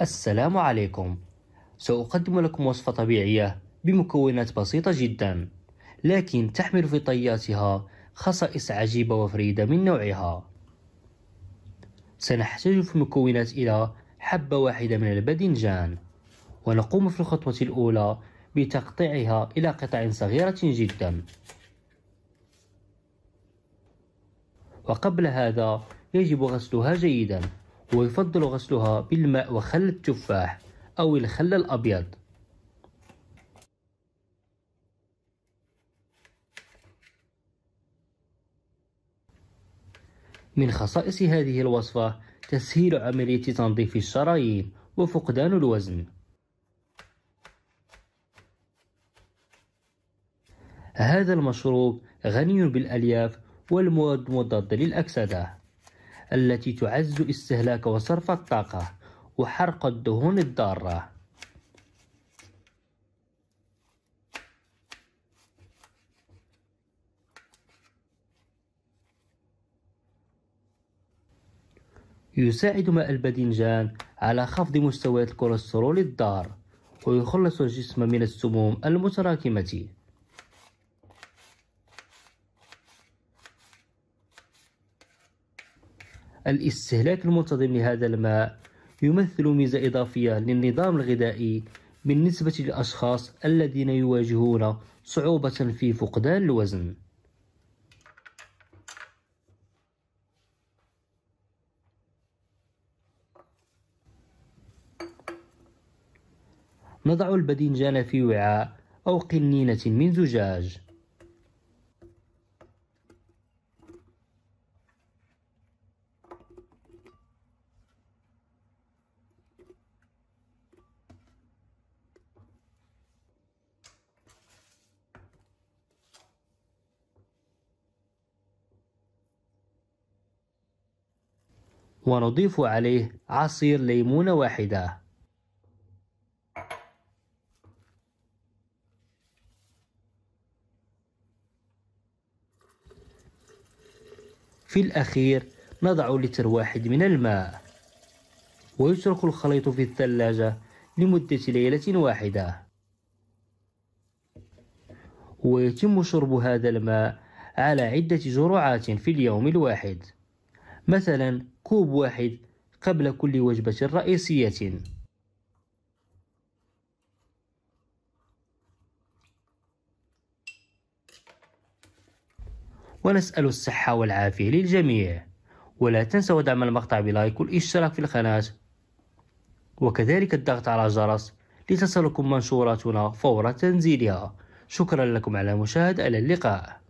السلام عليكم سأقدم لكم وصفة طبيعية بمكونات بسيطة جدا لكن تحمل في طياتها خصائص عجيبة وفريدة من نوعها سنحتاج في المكونات إلى حبة واحدة من الباذنجان ونقوم في الخطوة الأولى بتقطيعها إلى قطع صغيرة جدا وقبل هذا يجب غسلها جيداً ويفضل غسلها بالماء وخل التفاح أو الخل الأبيض من خصائص هذه الوصفة تسهيل عملية تنظيف الشرايين وفقدان الوزن هذا المشروب غني بالألياف والمواد المضادة للأكسدة التي تعز استهلاك وصرف الطاقة وحرق الدهون الضارة يساعد ماء الباذنجان على خفض مستويات الكوليسترول الضار ويخلص الجسم من السموم المتراكمة الاستهلاك المنتظم لهذا الماء يمثل ميزة إضافية للنظام الغذائي بالنسبة للأشخاص الذين يواجهون صعوبة في فقدان الوزن نضع البدنجان في وعاء أو قنينة من زجاج ونضيف عليه عصير ليمونة واحدة في الأخير نضع لتر واحد من الماء ويترك الخليط في الثلاجة لمدة ليلة واحدة ويتم شرب هذا الماء على عدة جرعات في اليوم الواحد مثلا كوب واحد قبل كل وجبة رئيسية ونسأل الصحة والعافية للجميع ولا تنسوا دعم المقطع بلايك والاشتراك في القناة وكذلك الضغط على الجرس لتصلكم منشوراتنا فور تنزيلها شكرا لكم على المشاهدة إلى اللقاء